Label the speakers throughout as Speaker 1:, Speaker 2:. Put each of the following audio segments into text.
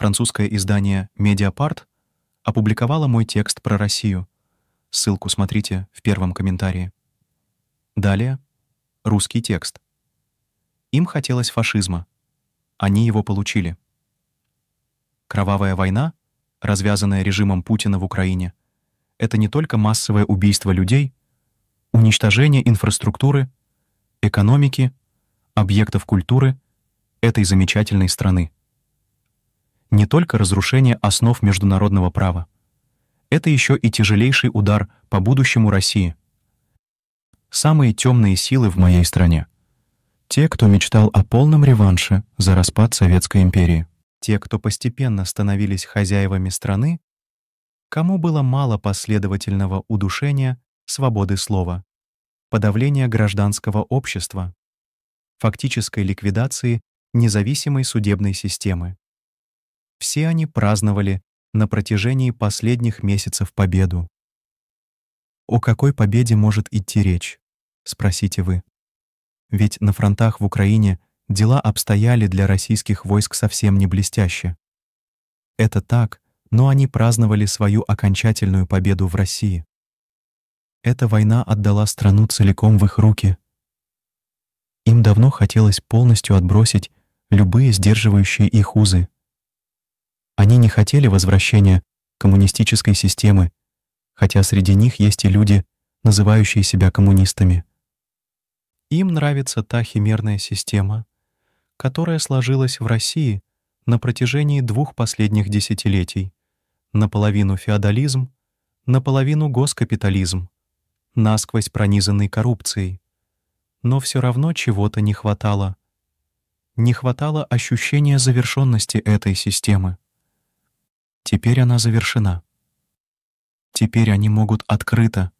Speaker 1: Французское издание «Медиапарт» опубликовало мой текст про Россию. Ссылку смотрите в первом комментарии. Далее — русский текст. Им хотелось фашизма. Они его получили. Кровавая война, развязанная режимом Путина в Украине, это не только массовое убийство людей, уничтожение инфраструктуры, экономики, объектов культуры этой замечательной страны не только разрушение основ международного права. Это еще и тяжелейший удар по будущему России. Самые темные силы в моей стране. Те, кто мечтал о полном реванше за распад Советской империи. Те, кто постепенно становились хозяевами страны, кому было мало последовательного удушения свободы слова, подавления гражданского общества, фактической ликвидации независимой судебной системы, все они праздновали на протяжении последних месяцев победу. О какой победе может идти речь? Спросите вы. Ведь на фронтах в Украине дела обстояли для российских войск совсем не блестяще. Это так, но они праздновали свою окончательную победу в России. Эта война отдала страну целиком в их руки. Им давно хотелось полностью отбросить любые сдерживающие их узы, они не хотели возвращения коммунистической системы, хотя среди них есть и люди, называющие себя коммунистами. Им нравится та химерная система, которая сложилась в России на протяжении двух последних десятилетий, наполовину феодализм, наполовину госкапитализм, насквозь пронизанный коррупцией. Но все равно чего-то не хватало. Не хватало ощущения завершенности этой системы. Теперь она завершена. Теперь они могут открыто,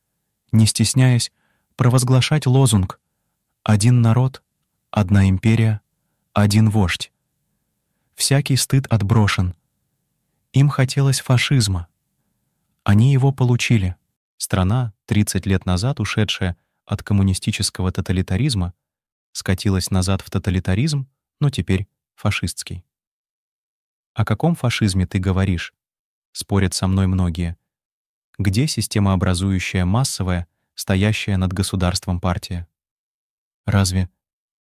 Speaker 1: не стесняясь, провозглашать лозунг «Один народ, одна империя, один вождь». Всякий стыд отброшен. Им хотелось фашизма. Они его получили. Страна, 30 лет назад ушедшая от коммунистического тоталитаризма, скатилась назад в тоталитаризм, но теперь фашистский. «О каком фашизме ты говоришь?» — спорят со мной многие. Где системообразующая массовая, стоящая над государством партия? Разве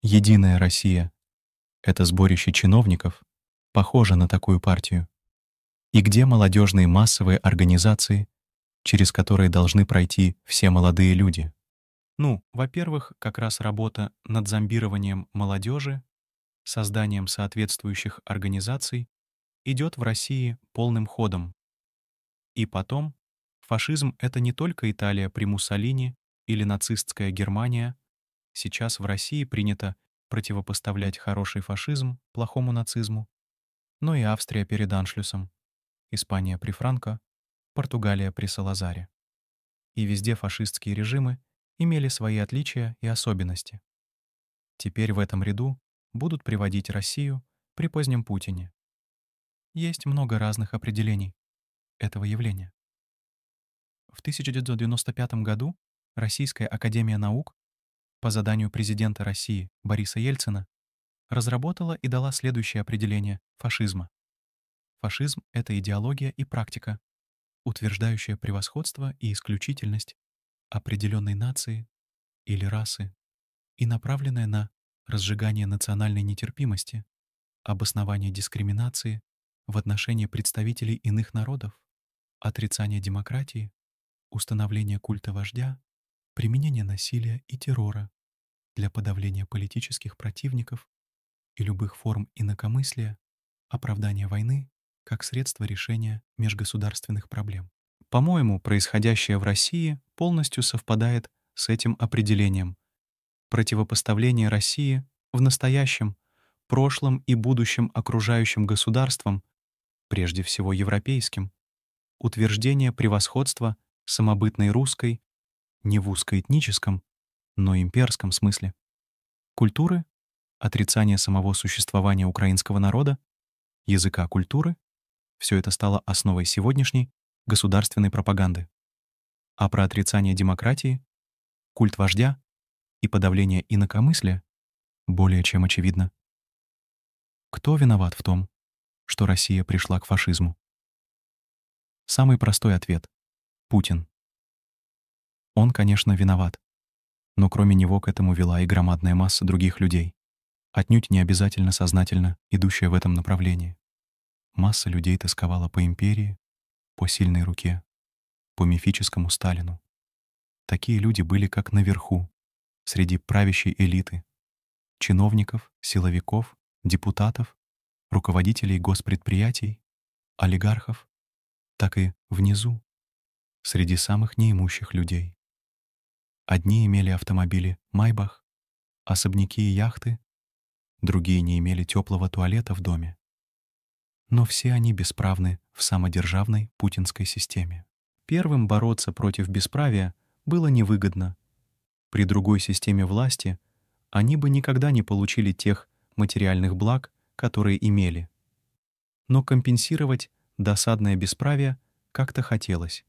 Speaker 1: «Единая Россия» — это сборище чиновников, похоже на такую партию? И где молодежные массовые организации, через которые должны пройти все молодые люди? Ну, во-первых, как раз работа над зомбированием молодежи, созданием соответствующих организаций идет в России полным ходом. И потом, фашизм — это не только Италия при Муссолини или нацистская Германия. Сейчас в России принято противопоставлять хороший фашизм плохому нацизму, но и Австрия перед Аншлюсом, Испания при Франко, Португалия при Салазаре. И везде фашистские режимы имели свои отличия и особенности. Теперь в этом ряду будут приводить Россию при позднем Путине, есть много разных определений этого явления. В 1995 году Российская академия наук по заданию президента России Бориса Ельцина разработала и дала следующее определение фашизма. Фашизм — это идеология и практика, утверждающая превосходство и исключительность определенной нации или расы и направленная на разжигание национальной нетерпимости, обоснование дискриминации в отношении представителей иных народов, отрицание демократии, установление культа вождя, применение насилия и террора для подавления политических противников и любых форм инакомыслия, оправдание войны как средство решения межгосударственных проблем. По-моему, происходящее в России полностью совпадает с этим определением. Противопоставление России в настоящем, прошлом и будущем окружающим государствам прежде всего европейским, утверждение превосходства самобытной русской не в узкоэтническом, но имперском смысле, культуры, отрицание самого существования украинского народа, языка культуры — все это стало основой сегодняшней государственной пропаганды. А про отрицание демократии, культ вождя и подавление инакомыслия более чем очевидно. Кто виноват в том, что Россия пришла к фашизму? Самый простой ответ — Путин. Он, конечно, виноват. Но кроме него к этому вела и громадная масса других людей, отнюдь не обязательно сознательно идущая в этом направлении. Масса людей тосковала по империи, по сильной руке, по мифическому Сталину. Такие люди были как наверху, среди правящей элиты, чиновников, силовиков, депутатов руководителей госпредприятий, олигархов, так и внизу, среди самых неимущих людей. Одни имели автомобили «Майбах», особняки и яхты, другие не имели теплого туалета в доме. Но все они бесправны в самодержавной путинской системе. Первым бороться против бесправия было невыгодно. При другой системе власти они бы никогда не получили тех материальных благ, которые имели. Но компенсировать досадное бесправие как-то хотелось.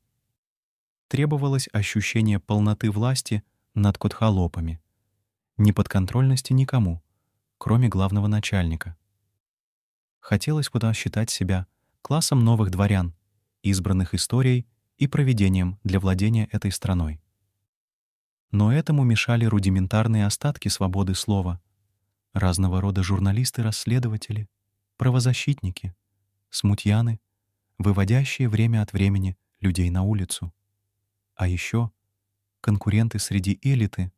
Speaker 1: Требовалось ощущение полноты власти над котхолопами, неподконтрольности никому, кроме главного начальника. Хотелось куда считать себя классом новых дворян, избранных историей и проведением для владения этой страной. Но этому мешали рудиментарные остатки свободы слова — разного рода журналисты-расследователи, правозащитники, смутьяны, выводящие время от времени людей на улицу. А еще конкуренты среди элиты,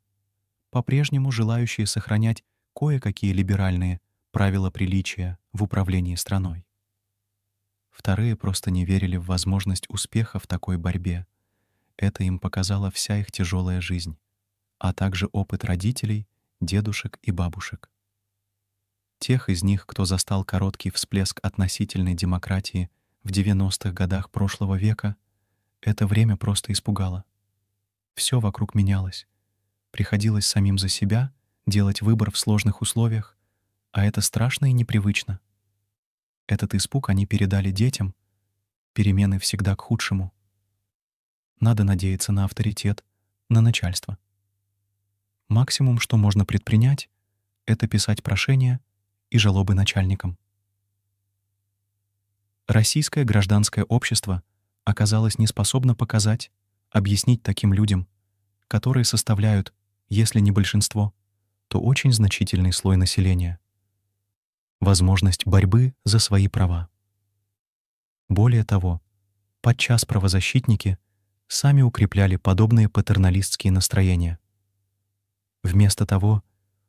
Speaker 1: по-прежнему желающие сохранять кое-какие либеральные правила приличия в управлении страной. Вторые просто не верили в возможность успеха в такой борьбе. Это им показала вся их тяжелая жизнь, а также опыт родителей, дедушек и бабушек тех из них, кто застал короткий всплеск относительной демократии в 90-х годах прошлого века, это время просто испугало. Все вокруг менялось. Приходилось самим за себя делать выбор в сложных условиях, а это страшно и непривычно. Этот испуг они передали детям. Перемены всегда к худшему. Надо надеяться на авторитет, на начальство. Максимум, что можно предпринять, это писать прошение — и жалобы начальникам. Российское гражданское общество оказалось неспособно показать, объяснить таким людям, которые составляют, если не большинство, то очень значительный слой населения, возможность борьбы за свои права. Более того, подчас правозащитники сами укрепляли подобные патерналистские настроения. Вместо того,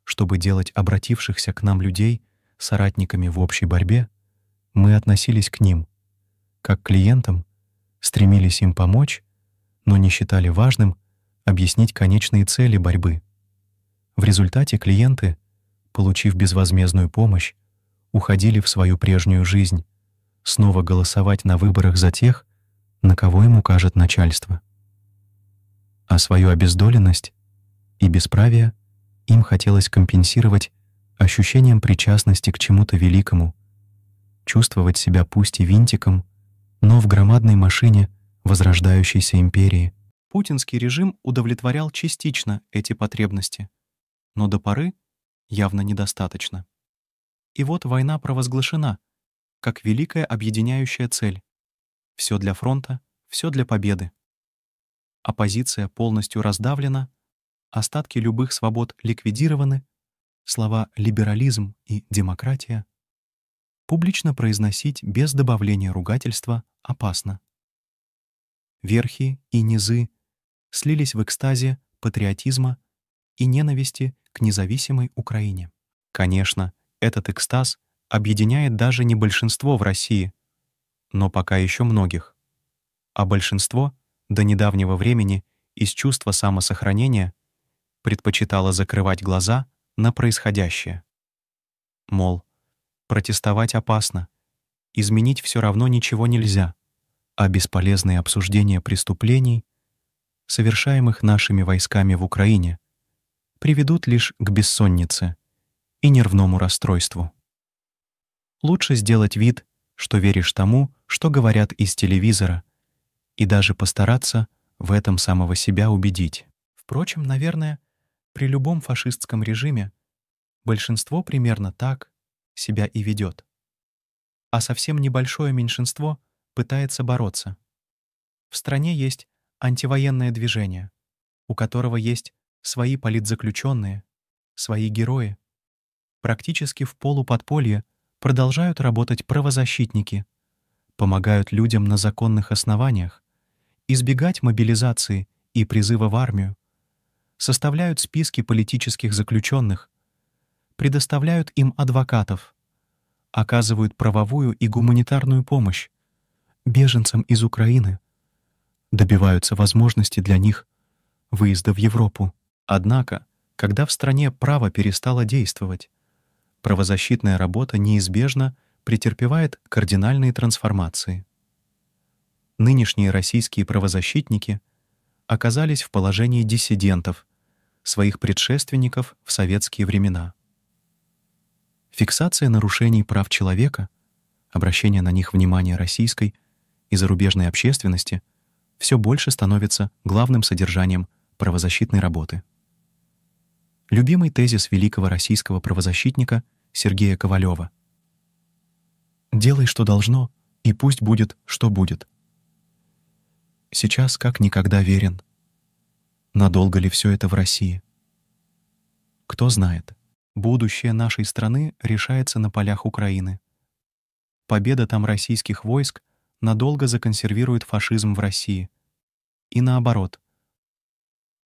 Speaker 1: чтобы делать обратившихся к нам людей соратниками в общей борьбе, мы относились к ним, как к клиентам, стремились им помочь, но не считали важным объяснить конечные цели борьбы. В результате клиенты, получив безвозмездную помощь, уходили в свою прежнюю жизнь, снова голосовать на выборах за тех, на кого им укажет начальство. А свою обездоленность и бесправие им хотелось компенсировать ощущением причастности к чему-то великому, чувствовать себя пусть и винтиком, но в громадной машине возрождающейся империи. Путинский режим удовлетворял частично эти потребности, но до поры явно недостаточно. И вот война провозглашена как великая объединяющая цель. Все для фронта, все для победы. Оппозиция полностью раздавлена, остатки любых свобод ликвидированы, слова «либерализм» и «демократия» публично произносить без добавления ругательства опасно. Верхи и низы слились в экстазе патриотизма и ненависти к независимой Украине. Конечно, этот экстаз объединяет даже не большинство в России, но пока еще многих. А большинство до недавнего времени из чувства самосохранения предпочитало закрывать глаза — на происходящее. Мол, протестовать опасно, изменить все равно ничего нельзя, а бесполезные обсуждения преступлений, совершаемых нашими войсками в Украине, приведут лишь к бессоннице и нервному расстройству. Лучше сделать вид, что веришь тому, что говорят из телевизора, и даже постараться в этом самого себя убедить. Впрочем, наверное, при любом фашистском режиме большинство примерно так себя и ведет. А совсем небольшое меньшинство пытается бороться. В стране есть антивоенное движение, у которого есть свои политзаключенные, свои герои. Практически в полуподполье продолжают работать правозащитники, помогают людям на законных основаниях, избегать мобилизации и призыва в армию, составляют списки политических заключенных, предоставляют им адвокатов, оказывают правовую и гуманитарную помощь беженцам из Украины, добиваются возможности для них выезда в Европу. Однако, когда в стране право перестало действовать, правозащитная работа неизбежно претерпевает кардинальные трансформации. Нынешние российские правозащитники — оказались в положении диссидентов, своих предшественников в советские времена. Фиксация нарушений прав человека, обращение на них внимания российской и зарубежной общественности все больше становится главным содержанием правозащитной работы. Любимый тезис великого российского правозащитника Сергея Ковалева: "Делай, что должно, и пусть будет, что будет" сейчас как никогда верен. Надолго ли все это в России? Кто знает, будущее нашей страны решается на полях Украины. Победа там российских войск надолго законсервирует фашизм в России. И наоборот.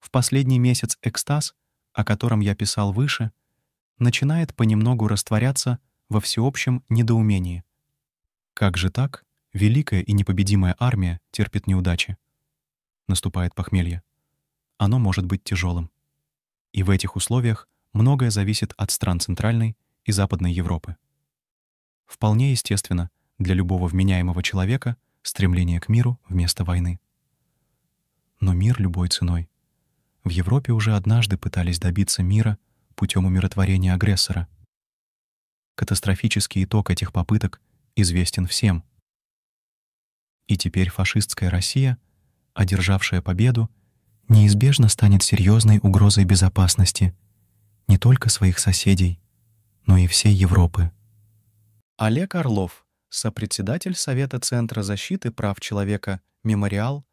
Speaker 1: В последний месяц экстаз, о котором я писал выше, начинает понемногу растворяться во всеобщем недоумении. Как же так? Великая и непобедимая армия терпит неудачи. Наступает похмелье. Оно может быть тяжелым. И в этих условиях многое зависит от стран Центральной и Западной Европы. Вполне естественно для любого вменяемого человека стремление к миру вместо войны. Но мир любой ценой. В Европе уже однажды пытались добиться мира путем умиротворения агрессора. Катастрофический итог этих попыток известен всем — и теперь фашистская Россия, одержавшая победу, неизбежно станет серьезной угрозой безопасности не только своих соседей, но и всей Европы. Олег Орлов, сопредседатель Совета Центра защиты прав человека «Мемориал»